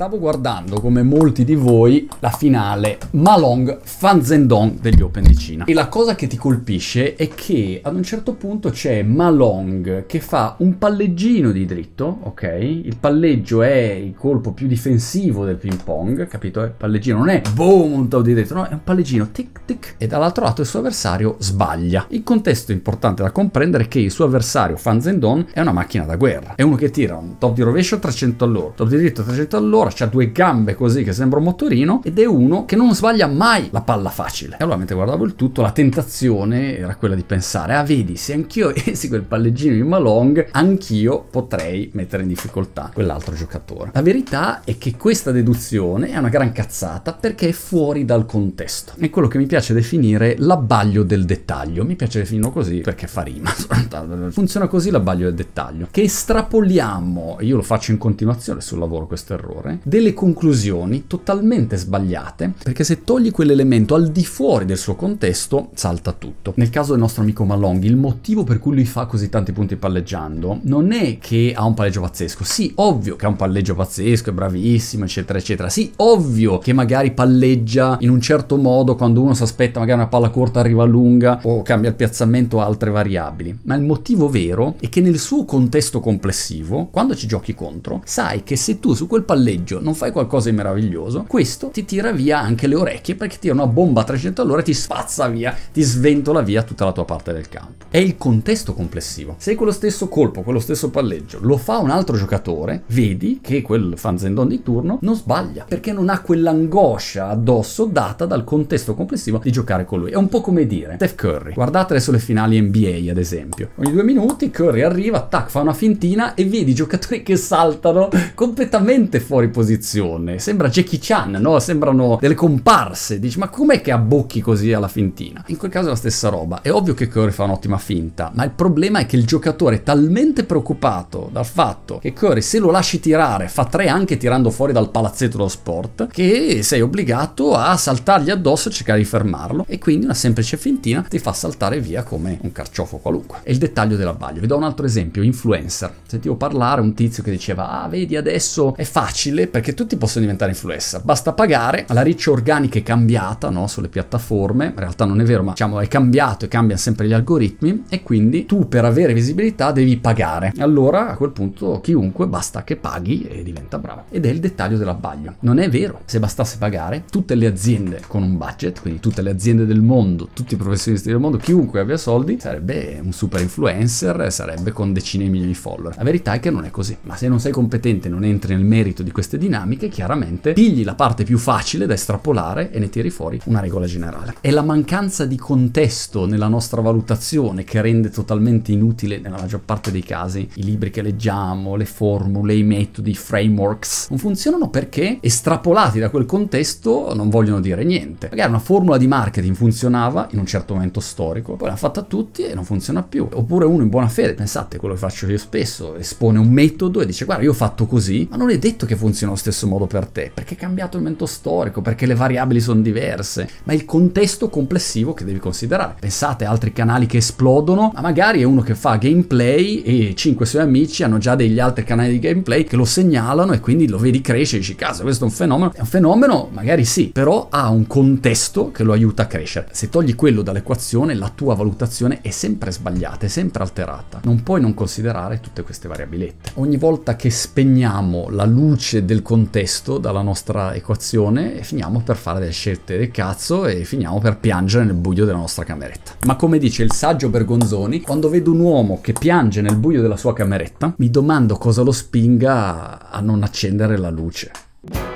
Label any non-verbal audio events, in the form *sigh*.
Stavo guardando, come molti di voi, la finale Malong Fanzendong degli Open di Cina. E la cosa che ti colpisce è che ad un certo punto c'è Malong che fa un palleggino di dritto, ok? Il palleggio è il colpo più difensivo del ping pong, capito? Il palleggino non è boom un tau di dritto, no, è un palleggino tic tic e dall'altro lato il suo avversario sbaglia. Il contesto importante da comprendere è che il suo avversario Fanzendong è una macchina da guerra. È uno che tira un top di rovescio a 300 all'ora, top di dritto a 300 all'ora, Lautaro ha due gambe così che sembra un motorino ed è uno che non sbaglia mai la palla facile. E allora mentre guardavo il tutto la tentazione era quella di pensare, ah vedi, se anch'io *laughs* essi quel palleggino di Malong, anch'io potrei mettere in difficoltà quell'altro giocatore. La verità è che questa deduzione è una gran cazzata perché è fuori dal contesto. È quello che mi piace definire l'abbaglio del dettaglio. Mi piace definirlo così perché fa rima. *laughs* Funziona così l'abbaglio del dettaglio. Che estrapoliamo, io lo faccio in continuazione sul lavoro questo errore, delle conclusioni totalmente sbagliate, perché se togli quell'elemento al di fuori del suo contesto, salta tutto. Nel caso del nostro amico Malong, il motivo per cui lui fa così tanti punti palleggiando non è che ha un palleggio pazzesco. Sì, ovvio che ha un palleggio pazzesco, è bravissimo, eccetera, eccetera. Sì, ovvio che magari palleggia in un certo modo quando uno si aspetta magari una palla corta arriva lunga o cambia il piazzamento a altre variabili. Ma il motivo vero è che nel suo contesto complessivo, quando ci giochi contro, sai che se tu su quel palleggio peggio non fai qualcosa di meraviglioso, questo ti tira via anche le orecchie perché tira una bomba a 300 all'ora e ti spazza via, ti sventola via tutta la tua parte del campo. È il contesto complessivo. Se quello stesso colpo, quello stesso palleggio lo fa un altro giocatore, vedi che quel fanzendon di turno non sbaglia perché non ha quell'angoscia addosso data dal contesto complessivo di giocare con lui. È un po' come dire Steph Curry. Guardate adesso le finali NBA, ad esempio. Ogni due minuti Curry arriva, tac, fa una fintina e vedi i giocatori che saltano completamente fuori posizione. Sembra Jackie Chan, no? Sembrano delle comparse. Dici, ma com'è che abbocchi così alla fintina? In quel caso è la stessa roba. È ovvio che Curry fa un'ottima finta, ma il problema è che il giocatore è talmente preoccupato dal fatto che Curry, se lo lasci tirare, fa tre anche tirando fuori dal palazzetto dello sport, che sei obbligato a saltargli addosso e cercare di fermarlo. E quindi una semplice fintina ti fa saltare via come un carciofo qualunque. E il dettaglio dell'abbaglio. Vi do un altro esempio, influencer. Sentivo parlare un tizio che diceva, ah vedi adesso è facile utile perché tutti possono diventare influencer. Basta pagare, la riccia organica è cambiata no? sulle piattaforme, in realtà non è vero, ma diciamo è cambiato e cambiano sempre gli algoritmi e quindi tu per avere visibilità devi pagare. Allora a quel punto chiunque basta che paghi e diventa bravo. Ed è il dettaglio dell'abbaglio. Non è vero, se bastasse pagare tutte le aziende con un budget, quindi tutte le aziende del mondo, tutti i professionisti del mondo, chiunque abbia soldi, sarebbe un super influencer, sarebbe con decine di milioni di follower. La verità è che non è così, ma se non sei competente, non entri nel merito di questa queste dinamiche, chiaramente pigli la parte più facile da estrapolare e ne tiri fuori una regola generale. È la mancanza di contesto nella nostra valutazione che rende totalmente inutile nella maggior parte dei casi i libri che leggiamo, le formule, i metodi, i frameworks. Non funzionano perché estrapolati da quel contesto non vogliono dire niente. Magari una formula di marketing funzionava in un certo momento storico, poi l'ha fatta tutti e non funziona più. Oppure uno in buona fede, pensate quello che faccio io spesso, espone un metodo e dice guarda io ho fatto così, ma non è detto che funziona funziona allo stesso modo per te, perché è cambiato il momento storico, perché le variabili sono diverse, ma il contesto complessivo che devi considerare. Pensate a altri canali che esplodono, ma magari è uno che fa gameplay e 5 suoi amici hanno già degli altri canali di gameplay che lo segnalano e quindi lo vedi crescere dici caso questo è un fenomeno. È un fenomeno, magari sì, però ha un contesto che lo aiuta a crescere. Se togli quello dall'equazione, la tua valutazione è sempre sbagliata, è sempre alterata. Non puoi non considerare tutte queste variabilette. Ogni volta che spegniamo la luce del contesto dalla nostra equazione e finiamo per fare delle scelte del cazzo e finiamo per piangere nel buio della nostra cameretta. Ma come dice il saggio Bergonzoni, quando vedo un uomo che piange nel buio della sua cameretta, mi domando cosa lo spinga a non accendere la luce.